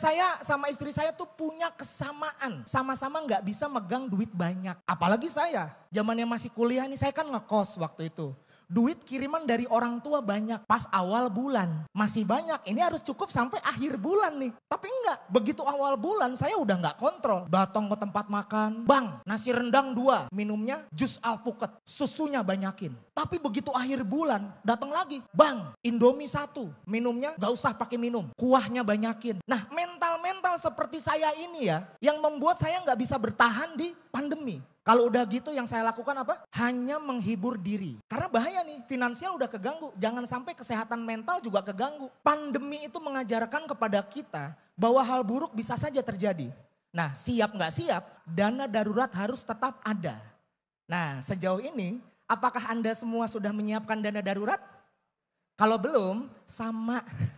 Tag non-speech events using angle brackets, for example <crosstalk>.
saya sama istri saya tuh punya kesamaan. Sama-sama nggak bisa megang duit banyak. Apalagi saya. Zamannya masih kuliah nih saya kan ngekos waktu itu duit kiriman dari orang tua banyak pas awal bulan. Masih banyak, ini harus cukup sampai akhir bulan nih. Tapi enggak, begitu awal bulan saya udah nggak kontrol. Batong ke tempat makan, bang nasi rendang dua, minumnya jus alpukat, susunya banyakin. Tapi begitu akhir bulan, datang lagi, bang indomie satu, minumnya nggak usah pakai minum, kuahnya banyakin. Nah mental mental seperti saya ini ya, yang membuat saya nggak bisa bertahan di pandemi. Kalau udah gitu yang saya lakukan apa? Hanya menghibur diri. Karena bahaya nih, finansial udah keganggu. Jangan sampai kesehatan mental juga keganggu. Pandemi itu mengajarkan kepada kita bahwa hal buruk bisa saja terjadi. Nah siap nggak siap, dana darurat harus tetap ada. Nah sejauh ini, apakah Anda semua sudah menyiapkan dana darurat? Kalau belum, sama. <laughs>